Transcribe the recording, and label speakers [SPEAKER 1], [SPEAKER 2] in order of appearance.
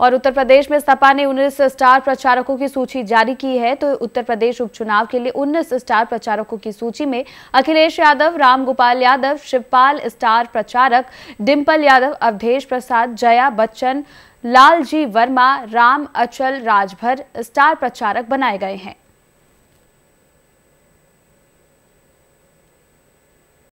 [SPEAKER 1] और उत्तर प्रदेश में सपा ने 19 स्टार प्रचारकों की सूची जारी की है तो उत्तर प्रदेश उपचुनाव के लिए 19 स्टार प्रचारकों की सूची में अखिलेश यादव रामगोपाल यादव शिवपाल स्टार प्रचारक डिम्पल यादव अवधेश प्रसाद जया बच्चन लालजी वर्मा राम अचल राजभर स्टार प्रचारक बनाए गए हैं